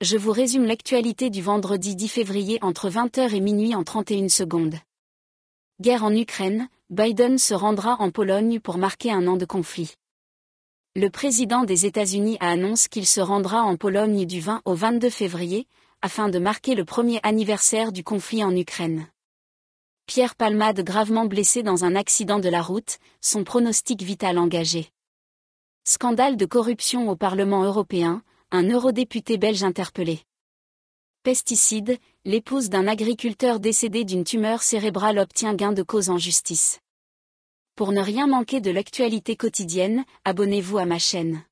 je vous résume l'actualité du vendredi 10 février entre 20h et minuit en 31 secondes. Guerre en Ukraine, Biden se rendra en Pologne pour marquer un an de conflit. Le président des États-Unis a annoncé qu'il se rendra en Pologne du 20 au 22 février, afin de marquer le premier anniversaire du conflit en Ukraine. Pierre Palmade gravement blessé dans un accident de la route, son pronostic vital engagé. Scandale de corruption au Parlement européen, un eurodéputé belge interpellé. Pesticide, l'épouse d'un agriculteur décédé d'une tumeur cérébrale obtient gain de cause en justice. Pour ne rien manquer de l'actualité quotidienne, abonnez-vous à ma chaîne.